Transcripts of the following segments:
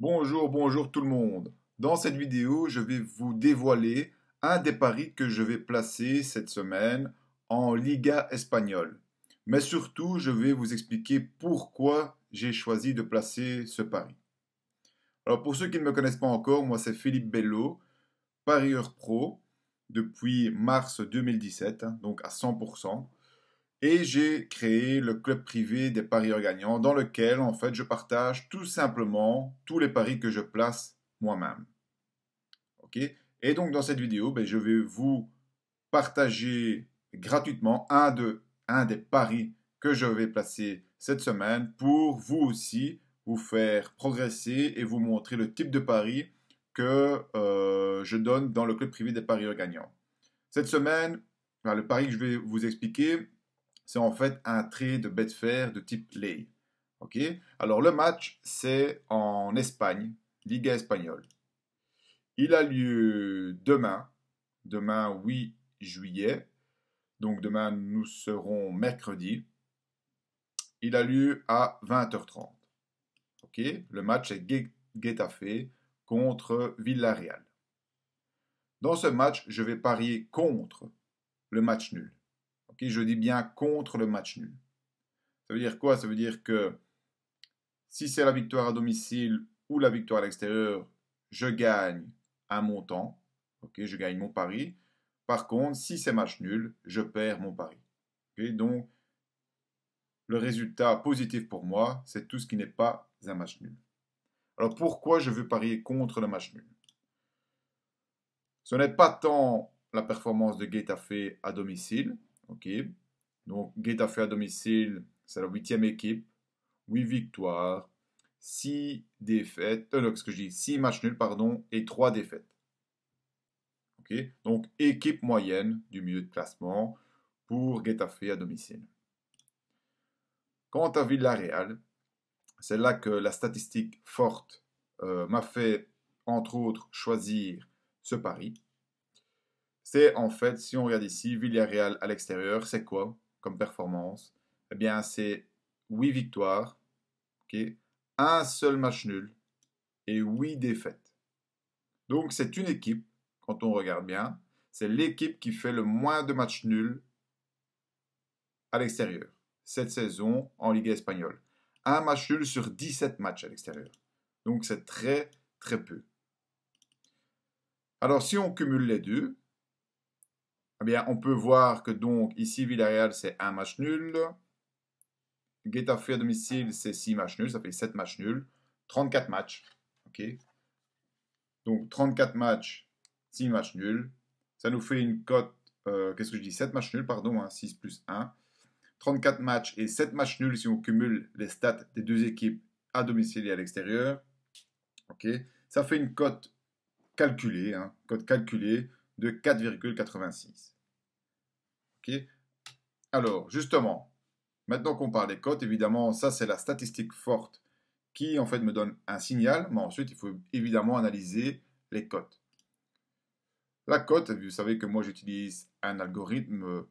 Bonjour, bonjour tout le monde. Dans cette vidéo, je vais vous dévoiler un des paris que je vais placer cette semaine en Liga espagnole. Mais surtout, je vais vous expliquer pourquoi j'ai choisi de placer ce pari. Alors pour ceux qui ne me connaissent pas encore, moi c'est Philippe Bello, parieur pro depuis mars 2017, hein, donc à 100%. Et j'ai créé le club privé des parieurs gagnants dans lequel, en fait, je partage tout simplement tous les paris que je place moi-même. OK Et donc, dans cette vidéo, ben, je vais vous partager gratuitement un, des paris que je vais placer cette semaine pour vous aussi vous faire progresser et vous montrer le type de paris que euh, je donne dans le club privé des parieurs gagnants. Cette semaine, le pari que je vais vous expliquer, c'est en fait un trait de bête fer de type lay. Ok Alors le match, c'est en Espagne, Liga espagnole. Il a lieu demain, demain 8 juillet. Donc demain, nous serons mercredi. Il a lieu à 20h30. Ok Le match est Getafe contre Villarreal. Dans ce match, je vais parier contre le match nul je dis bien contre le match nul. Ça veut dire quoi Ça veut dire que si c'est la victoire à domicile ou la victoire à l'extérieur, je gagne un montant. je gagne mon pari. Par contre, si c'est match nul, je perds mon pari. donc, le résultat positif pour moi, c'est tout ce qui n'est pas un match nul. Alors pourquoi je veux parier contre le match nul Ce n'est pas tant la performance de Getafe à domicile, Ok. Donc, Getafe à domicile, c'est la huitième équipe. 8 victoires, 6 défaites, euh, que 6 matchs nuls, pardon, et 3 défaites. Ok. Donc, équipe moyenne du milieu de classement pour Getafe à domicile. Quant à Villarreal, c'est là que la statistique forte euh, m'a fait, entre autres, choisir ce pari. C'est en fait, si on regarde ici, Villarreal à l'extérieur, c'est quoi comme performance Eh bien, c'est 8 victoires, 1 un seul match nul et 8 défaites. Donc, c'est une équipe, quand on regarde bien, c'est l'équipe qui fait le moins de matchs nuls à l'extérieur cette saison en Ligue espagnole. Un match nul sur 17 matchs à l'extérieur. Donc c'est très très peu. Alors si on cumule les deux, eh bien, on peut voir que donc, ici, Villarreal, c'est un match nul. Getafe à domicile, c'est 6 matchs nuls, ça fait 7 matchs nuls. 34 matchs. OK Donc, 34 matchs, 6 matchs nuls. Ça nous fait une cote, euh, qu'est-ce que je dis 7 matchs nuls, pardon, 6 hein, plus 1. 34 matchs et 7 matchs nuls si on cumule les stats des deux équipes à domicile et à l'extérieur. OK Ça fait une cote calculée, hein, cote calculée de 4,86. Alors, justement, maintenant qu'on parle des cotes, évidemment, ça c'est la statistique forte qui en fait me donne un signal, mais ensuite il faut évidemment analyser les cotes. La cote, vous savez que moi j'utilise un algorithme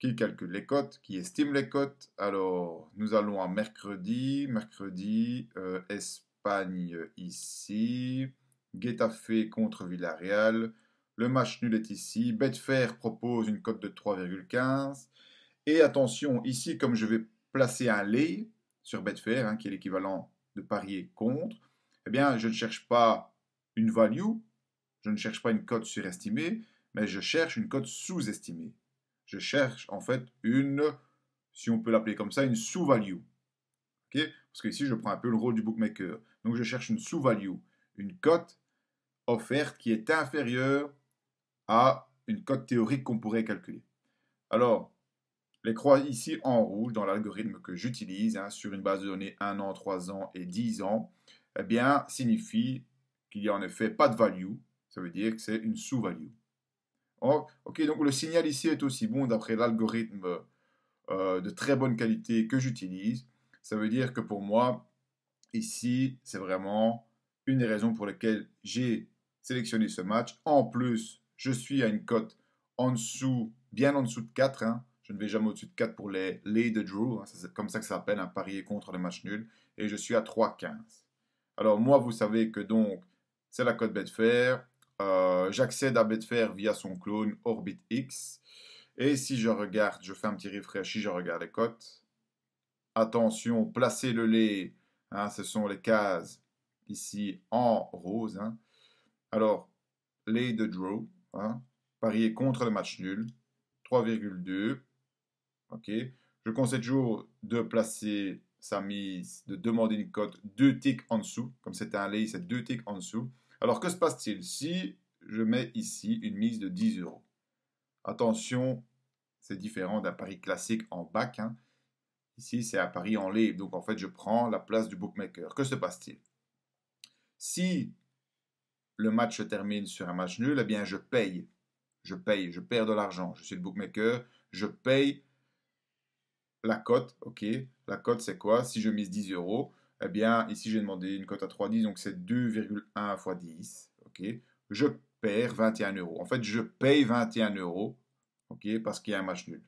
qui calcule les cotes, qui estime les cotes. Alors, nous allons à mercredi, mercredi, euh, Espagne ici, Getafe contre Villarreal, le match nul est ici. Betfair propose une cote de 3,15. Et attention, ici, comme je vais placer un lay sur Betfair, hein, qui est l'équivalent de parier contre, eh bien, je ne cherche pas une value, je ne cherche pas une cote surestimée, mais je cherche une cote sous-estimée. Je cherche en fait une, si on peut l'appeler comme ça, une sous-value. Parce que ici, je prends un peu le rôle du bookmaker. Donc, je cherche une sous-value, une cote offerte qui est inférieure une cote théorique qu'on pourrait calculer. Alors, les croix ici en rouge dans l'algorithme que j'utilise hein, sur une base de données 1 an, 3 ans et 10 ans, eh bien, signifie qu'il n'y a en effet pas de value. Ça veut dire que c'est une sous-value. Oh, ok, donc le signal ici est aussi bon d'après l'algorithme euh, de très bonne qualité que j'utilise. Ça veut dire que pour moi, ici, c'est vraiment une des raisons pour lesquelles j'ai sélectionné ce match, en plus je suis à une cote en dessous, bien en dessous de 4. Hein. Je ne vais jamais au-dessus de 4 pour les lay de draw. Hein. C'est comme ça que ça s'appelle, un parier contre les matchs nuls. Et je suis à 3,15. Alors moi, vous savez que donc, c'est la cote Betfair. Euh, J'accède à Betfair via son clone Orbit X. Et si je regarde, je fais un petit refresh, si je regarde les cotes. Attention, placez le lait. Hein, ce sont les cases ici en rose. Alors, lay de draw, Hein. Parier contre le match nul. 3,2. Ok. Je conseille toujours de placer sa mise, de demander une cote deux ticks en dessous. Comme c'était un lay, c'est deux ticks en dessous. Alors que se passe-t-il si je mets ici une mise de 10 euros Attention, c'est différent d'un pari classique en bac. Hein. Ici, c'est un pari en lay. Donc en fait, je prends la place du bookmaker. Que se passe-t-il Si le match se termine sur un match nul, eh bien je paye. Je paye, je perds de l'argent. Je suis le bookmaker, je paye la cote. Ok, la cote c'est quoi Si je mise 10 euros, eh bien ici j'ai demandé une cote à 3,10, donc c'est 2,1 fois 10. Ok, je perds 21 euros. En fait, je paye 21 euros. Ok, parce qu'il y a un match nul.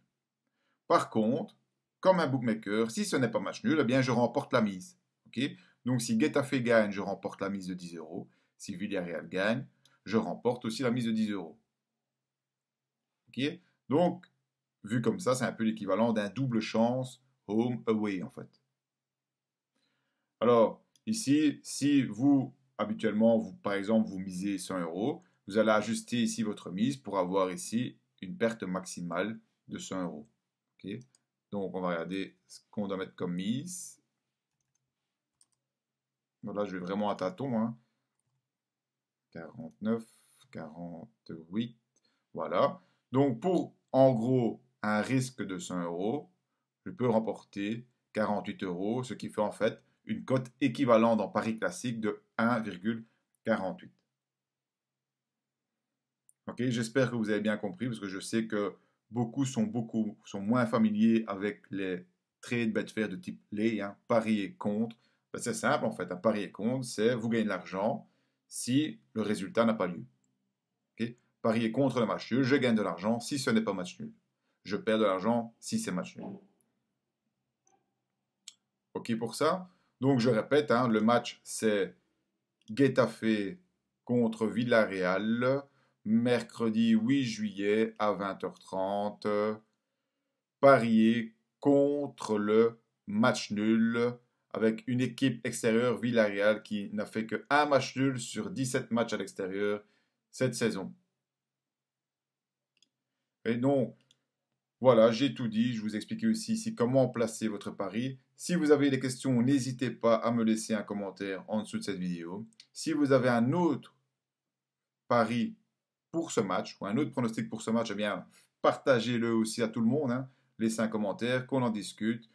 Par contre, comme un bookmaker, si ce n'est pas match nul, eh bien je remporte la mise. ok donc si fait gagne, je remporte la mise de 10 euros. Si Villarreal gagne, je remporte aussi la mise de 10 euros. OK Donc, vu comme ça, c'est un peu l'équivalent d'un double chance home-away en fait. Alors, ici, si vous, habituellement, vous, par exemple, vous misez 100 euros, vous allez ajuster ici votre mise pour avoir ici une perte maximale de 100 euros. Donc, on va regarder ce qu'on doit mettre comme mise. Voilà, je vais vraiment à tâton. Hein. 49, 48, voilà. Donc pour en gros un risque de 100 euros, je peux remporter 48 euros, ce qui fait en fait une cote équivalente en Paris classique de 1,48. Ok, j'espère que vous avez bien compris parce que je sais que beaucoup sont beaucoup sont moins familiers avec les trades betfair de type lay, hein. paris contre. Ben, c'est simple en fait, un hein. pari contre, c'est vous gagnez de l'argent, si le résultat n'a pas lieu. Parier contre le match nul, je gagne de l'argent si ce n'est pas match nul. Je perds de l'argent si c'est match nul. OK pour ça Donc je répète, hein, le match c'est Getafe contre Villarreal, mercredi 8 juillet à 20h30. Parier contre le match nul avec une équipe extérieure, Villarreal, qui n'a fait que un match nul sur 17 matchs à l'extérieur cette saison. Et donc, voilà, j'ai tout dit. Je vous expliquais aussi ici comment placer votre pari. Si vous avez des questions, n'hésitez pas à me laisser un commentaire en dessous de cette vidéo. Si vous avez un autre pari pour ce match ou un autre pronostic pour ce match, eh bien, partagez-le aussi à tout le monde. Hein. Laissez un commentaire, qu'on en discute.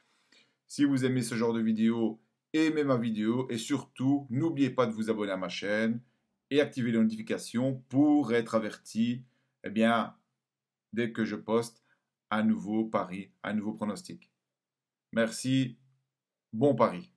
Si vous aimez ce genre de vidéo, aimez ma vidéo et surtout, n'oubliez pas de vous abonner à ma chaîne et activer les notifications pour être averti eh bien, dès que je poste un nouveau pari, un nouveau pronostic. Merci, bon pari.